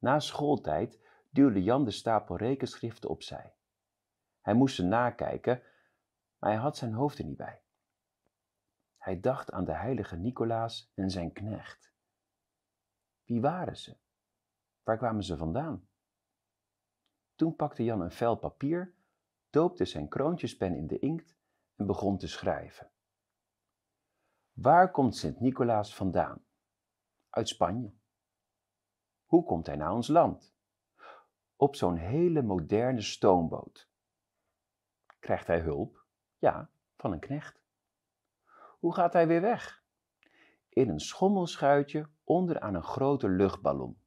Na schooltijd duwde Jan de stapel rekenschriften opzij. Hij moest ze nakijken, maar hij had zijn hoofd er niet bij. Hij dacht aan de heilige Nicolaas en zijn knecht. Wie waren ze? Waar kwamen ze vandaan? Toen pakte Jan een vel papier, doopte zijn kroontjespen in de inkt en begon te schrijven. Waar komt Sint-Nicolaas vandaan? Uit Spanje. Hoe komt hij naar ons land? Op zo'n hele moderne stoomboot. Krijgt hij hulp? Ja, van een knecht. Hoe gaat hij weer weg? In een schommelschuitje onder aan een grote luchtballon.